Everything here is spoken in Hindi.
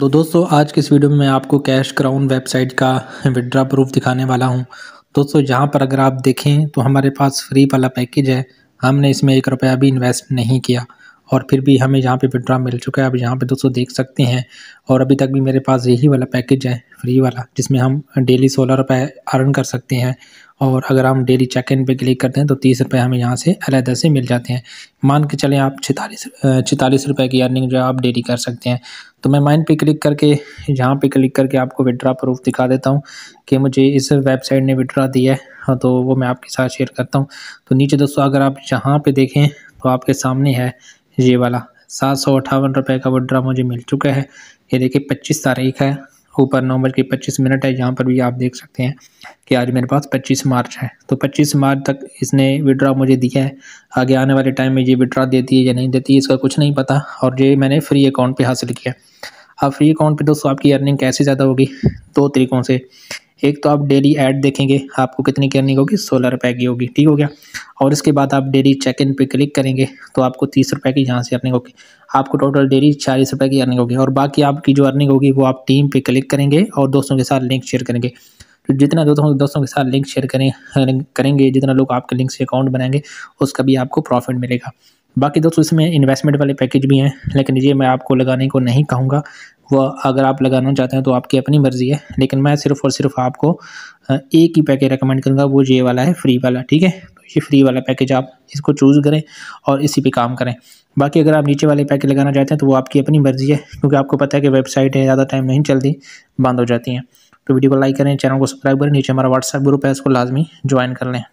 तो दोस्तों आज के इस वीडियो में मैं आपको कैश क्राउन वेबसाइट का विड्रा प्रूफ दिखाने वाला हूं दोस्तों यहां पर अगर आप देखें तो हमारे पास फ्री वाला पैकेज है हमने इसमें एक रुपया भी इन्वेस्ट नहीं किया और फिर भी हमें यहाँ पे विड्रा मिल चुका है आप यहाँ पे दोस्तों देख सकते हैं और अभी तक भी मेरे पास यही वाला पैकेज है फ्री वाला जिसमें हम डेली सोलह रुपये अर्न कर सकते हैं और अगर हम डेली चेक इन पे क्लिक करते हैं तो तीस रुपये हमें यहाँ से अलग से मिल जाते हैं मान के चलें आप छतालीस छतालीस रुपये की अर्निंग जो है आप डेली कर सकते हैं तो मैं माइन पे क्लिक करके यहाँ पे क्लिक करके आपको विड्रा प्रूफ दिखा देता हूँ कि मुझे इस वेबसाइट ने विड्रा दिया है हाँ, तो वो मैं आपके साथ शेयर करता हूँ तो नीचे दोस्तों अगर आप यहाँ पर देखें तो आपके सामने है ये वाला सात सौ अठावन रुपये का विड्रा मुझे मिल चुका है ये देखिए पच्चीस तारीख है ऊपर नौ के पच्चीस मिनट है यहाँ पर भी आप देख सकते हैं कि आज मेरे पास पच्चीस मार्च है तो पच्चीस मार्च तक इसने विड्रा मुझे दिया है आगे आने वाले टाइम में ये विड्रा देती है या नहीं देती है इसका कुछ नहीं पता और ये मैंने फ्री अकाउंट पर हासिल किया अब फ्री अकाउंट पर दोस्तों आपकी अर्निंग कैसे ज़्यादा होगी दो तरीक़ों से एक तो आप डेली ऐड देखेंगे आपको कितनी करनी होगी सोलह रुपए की होगी ठीक हो गया और इसके बाद आप डेली चेक इन पे क्लिक करेंगे तो आपको तीस रुपए की यहाँ से अर्निंग होगी आपको टोटल डेली चालीस रुपए की अर्निंग होगी और बाकी आपकी जो अर्निंग होगी वो आप टीम पे क्लिक करेंगे और दोस्तों के साथ लिंक शेयर करेंगे तो जितना दोस्तों दोस्तों के साथ लिंक शेयर करें करेंगे जितना लोग आपके लिंक से अकाउंट बनाएंगे उसका भी आपको प्रॉफिट मिलेगा बाकी दोस्तों इसमें इन्वेस्टमेंट वाले पैकेज भी हैं लेकिन ये मैं आपको लगाने को नहीं कहूँगा वह अगर आप लगाना चाहते हैं तो आपकी अपनी मर्ज़ी है लेकिन मैं सिर्फ़ और सिर्फ आपको एक ही पैकेज रेकमेंड करूँगा वो ये वाला है फ्री वाला ठीक है तो ये फ्री वाला पैकेज आप इसको चूज़ करें और इसी पे काम करें बाकी अगर आप नीचे वाले पैकेज लगाना चाहते हैं तो वो आपकी अपनी मर्ज़ी है क्योंकि आपको पता है कि वेबसाइट ज़्यादा टाइम नहीं चलती बंद हो जाती हैं तो वीडियो को लाइक करें चैनल को सब्सक्राइब करें नीचे हमारा व्हाट्सएप ग्रुप है उसको लाजमी ज्वाइन कर लें